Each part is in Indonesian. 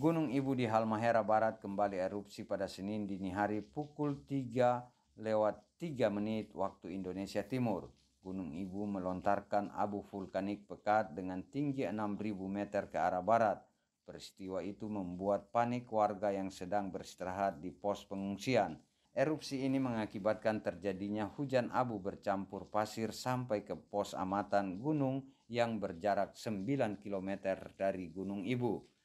Gunung Ibu di Halmahera Barat kembali erupsi pada Senin dini hari pukul 3 lewat 3 menit waktu Indonesia Timur. Gunung Ibu melontarkan abu vulkanik pekat dengan tinggi 6.000 meter ke arah barat. Peristiwa itu membuat panik warga yang sedang beristirahat di pos pengungsian. Erupsi ini mengakibatkan terjadinya hujan abu bercampur pasir sampai ke pos amatan gunung yang berjarak 9 km dari Gunung Ibu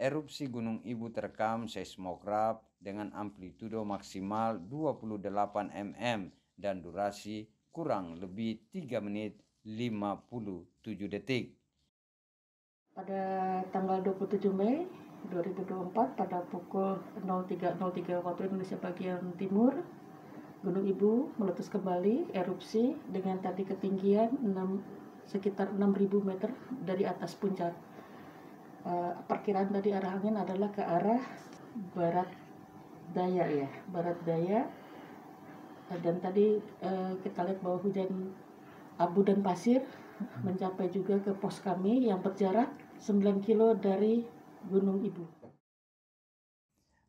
erupsi Gunung Ibu terekam seismograf dengan amplitudo maksimal 28 mm dan durasi kurang lebih 3 menit 57 detik. Pada tanggal 27 Mei 2024 pada pukul 03.03 waktu Indonesia bagian timur, Gunung Ibu meletus kembali erupsi dengan tadi ketinggian 6, sekitar 6.000 meter dari atas puncak uh, perkiraan tadi arah angin adalah ke arah barat daya ya barat daya eh, dan tadi uh, kita lihat bahwa hujan abu dan pasir hmm. mencapai juga ke pos kami yang berjarak 9 kilo dari Gunung Ibu.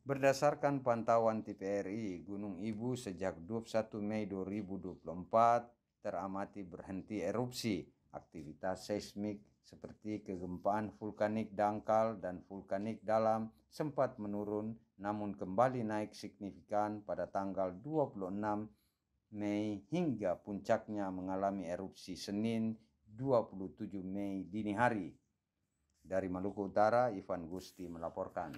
Berdasarkan pantauan TPRI, Gunung Ibu sejak 21 Mei 2024 teramati berhenti erupsi aktivitas seismik seperti kegempaan vulkanik dangkal dan vulkanik dalam sempat menurun namun kembali naik signifikan pada tanggal 26 Mei hingga puncaknya mengalami erupsi Senin 27 Mei dini hari. Dari Maluku Utara, Ivan Gusti melaporkan.